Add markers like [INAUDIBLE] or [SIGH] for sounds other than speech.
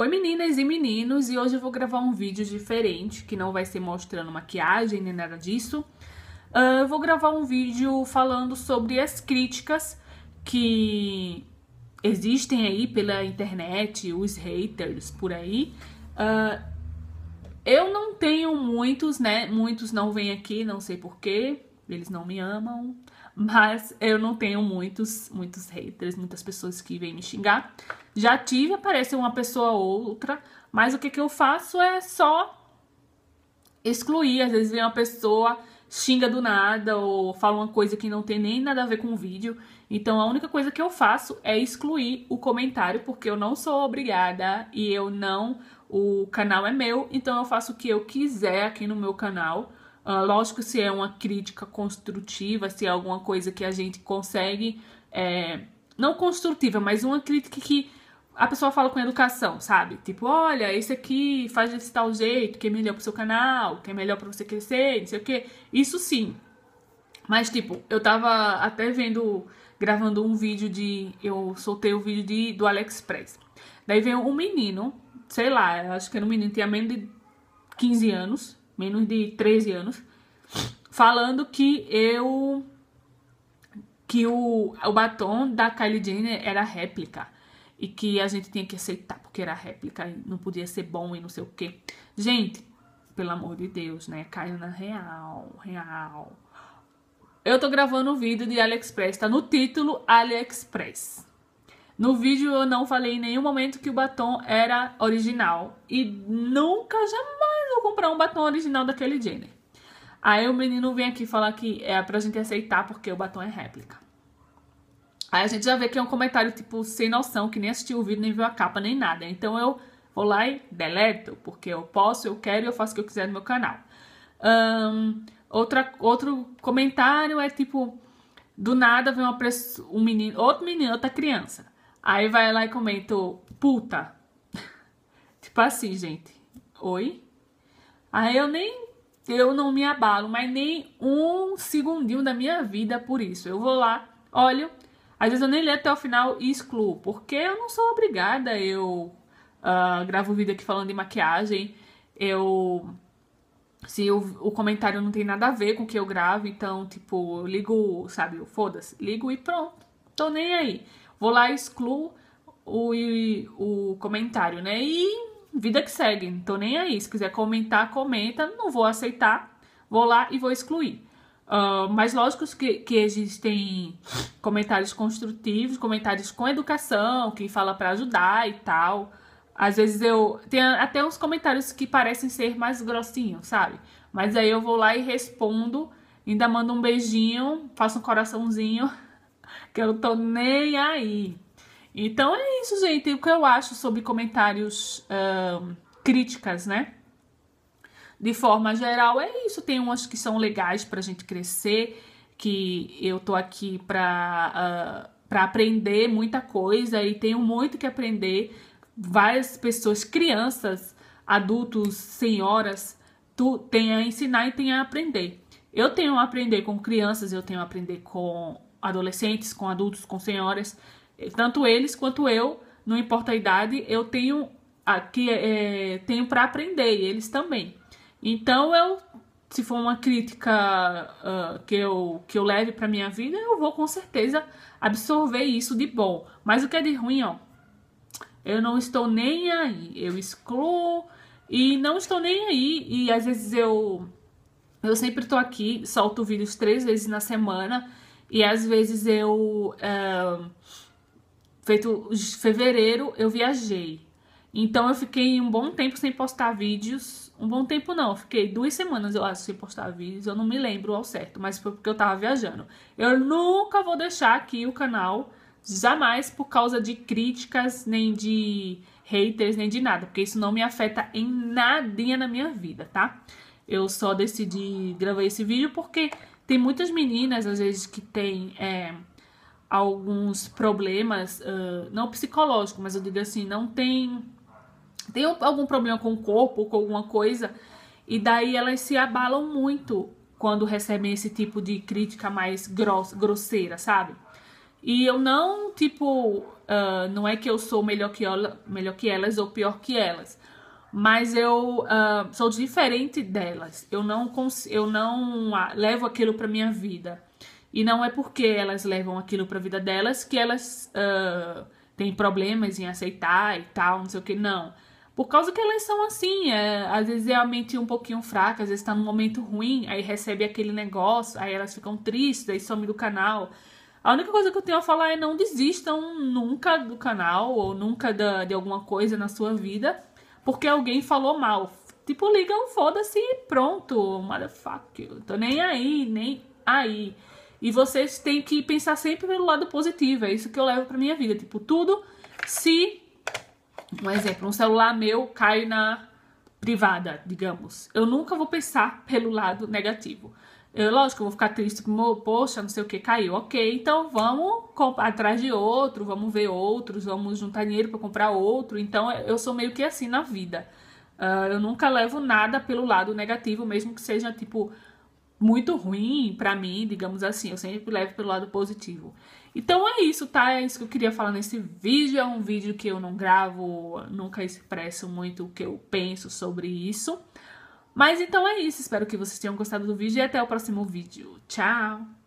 Oi meninas e meninos, e hoje eu vou gravar um vídeo diferente, que não vai ser mostrando maquiagem nem nada disso. Uh, eu vou gravar um vídeo falando sobre as críticas que existem aí pela internet, os haters por aí. Uh, eu não tenho muitos, né? Muitos não vêm aqui, não sei porquê eles não me amam, mas eu não tenho muitos, muitos haters, muitas pessoas que vêm me xingar. Já tive, aparece uma pessoa ou outra, mas o que, que eu faço é só excluir. Às vezes vem uma pessoa, xinga do nada ou fala uma coisa que não tem nem nada a ver com o vídeo. Então a única coisa que eu faço é excluir o comentário, porque eu não sou obrigada e eu não. O canal é meu, então eu faço o que eu quiser aqui no meu canal. Uh, lógico, se é uma crítica construtiva, se é alguma coisa que a gente consegue. É, não construtiva, mas uma crítica que a pessoa fala com educação, sabe? Tipo, olha, esse aqui faz desse tal jeito, que é melhor pro seu canal, que é melhor para você crescer, não sei o quê. Isso sim. Mas, tipo, eu tava até vendo, gravando um vídeo de. Eu soltei o um vídeo de, do AliExpress. Daí veio um menino, sei lá, acho que era um menino, tinha menos de 15 anos menos de 13 anos, falando que eu. que o, o batom da Kylie Jenner era réplica. E que a gente tinha que aceitar porque era réplica e não podia ser bom e não sei o quê. Gente, pelo amor de Deus, né? Caiu na real, real. Eu tô gravando um vídeo de AliExpress, tá no título AliExpress. No vídeo eu não falei em nenhum momento que o batom era original. E nunca, jamais vou comprar um batom original daquele Jenner. Aí o menino vem aqui falar que é pra gente aceitar porque o batom é réplica. Aí a gente já vê que é um comentário, tipo, sem noção, que nem assistiu o vídeo, nem viu a capa, nem nada. Então eu vou lá e deleto, porque eu posso, eu quero e eu faço o que eu quiser no meu canal. Um, outra, outro comentário é tipo, do nada vem uma pessoa, um menino, outro menino, outra criança Aí vai lá e comentou, puta. [LAUGHS] tipo assim, gente. Oi? Aí eu nem. Eu não me abalo, mas nem um segundinho da minha vida por isso. Eu vou lá, olho. Às vezes eu nem leio até o final e excluo, porque eu não sou obrigada. Eu uh, gravo vídeo aqui falando de maquiagem. Eu. Se o, o, comentário não tem nada a ver com o que eu gravo, então, tipo, eu ligo, sabe, foda-se, ligo e pronto. Tô nem aí vou lá e excluo o, o comentário, né? E vida que segue, tô nem aí. Se quiser comentar, comenta. Não vou aceitar, vou lá e vou excluir. Uh, mas lógico que, que existem comentários construtivos, comentários com educação, que fala para ajudar e tal. Às vezes eu. Tem até uns comentários que parecem ser mais grossinhos, sabe? Mas aí eu vou lá e respondo, ainda mando um beijinho, faço um coraçãozinho [LAUGHS] que eu tô nem aí. Então é isso, gente, o que eu acho sobre comentários uh, críticas, né? De forma geral, é isso. Tem umas que são legais pra gente crescer, que eu tô aqui pra, uh, pra aprender muita coisa e tenho muito que aprender. Várias pessoas, crianças, adultos, senhoras, tu tem a ensinar e tem a aprender. Eu tenho a aprender com crianças, eu tenho a aprender com adolescentes, com adultos, com senhoras, eh, tanto eles quanto eu, não importa a idade, eu tenho aqui é, tenho para aprender e eles também. Então eu se for uma crítica uh, que, eu, que eu leve para minha vida, eu vou com certeza absorver isso de bom. Mas o que é de ruim, ó, eu não estou nem aí. Eu excluo e não estou nem aí. E às vezes eu eu sempre tô aqui, solto vídeos três vezes na semana e às vezes eu. feito fevereiro, eu viajei. Então eu fiquei um bom tempo sem postar vídeos. Um bom tempo não, fiquei duas semanas, eu acho, sem postar vídeos. Eu não me lembro ao certo, mas foi porque eu tava viajando. Eu nunca vou deixar aqui o canal, jamais por causa de críticas, nem de haters, nem de nada, porque isso não me afeta em nadinha na minha vida, tá? Eu só decidi gravar esse vídeo porque tem muitas meninas, às vezes, que têm é, alguns problemas, uh, não psicológico, mas eu digo assim, não tem. Tem algum problema com o corpo, com alguma coisa, e daí elas se abalam muito quando recebem esse tipo de crítica mais grossa, grosseira, sabe? E eu não, tipo, uh, não é que eu sou melhor que, ela, melhor que elas ou pior que elas mas eu uh, sou diferente delas. Eu não eu não ah, levo aquilo para minha vida. E não é porque elas levam aquilo para a vida delas que elas uh, têm problemas em aceitar e tal, não sei o que, não. Por causa que elas são assim, é, às vezes é a mente um pouquinho fraca, às vezes tá num momento ruim, aí recebe aquele negócio, aí elas ficam tristes, aí some do canal. A única coisa que eu tenho a falar é não desistam nunca do canal ou nunca da, de alguma coisa na sua vida porque alguém falou mal. Tipo, ligam, foda-se e pronto. Motherfucker, tô nem aí, nem aí. E vocês têm que pensar sempre pelo lado positivo. É isso que eu levo pra minha vida. Tipo, tudo se. Um exemplo, um celular meu cai na privada, digamos. Eu nunca vou pensar pelo lado negativo. Eu, lógico, eu vou ficar triste, poxa, não sei o que, caiu. Ok, então vamos atrás de outro, vamos ver outros, vamos juntar dinheiro para comprar outro. Então é, eu sou meio que assim na vida. Uh, eu nunca levo nada pelo lado negativo, mesmo que seja tipo muito ruim para mim, digamos assim. Eu sempre levo pelo lado positivo. Então é isso, tá? É isso que eu queria falar nesse vídeo. É um vídeo que eu não gravo, nunca expresso muito o que eu penso sobre isso. Mas então é isso. Espero que vocês tenham gostado do vídeo e até o próximo vídeo. Tchau!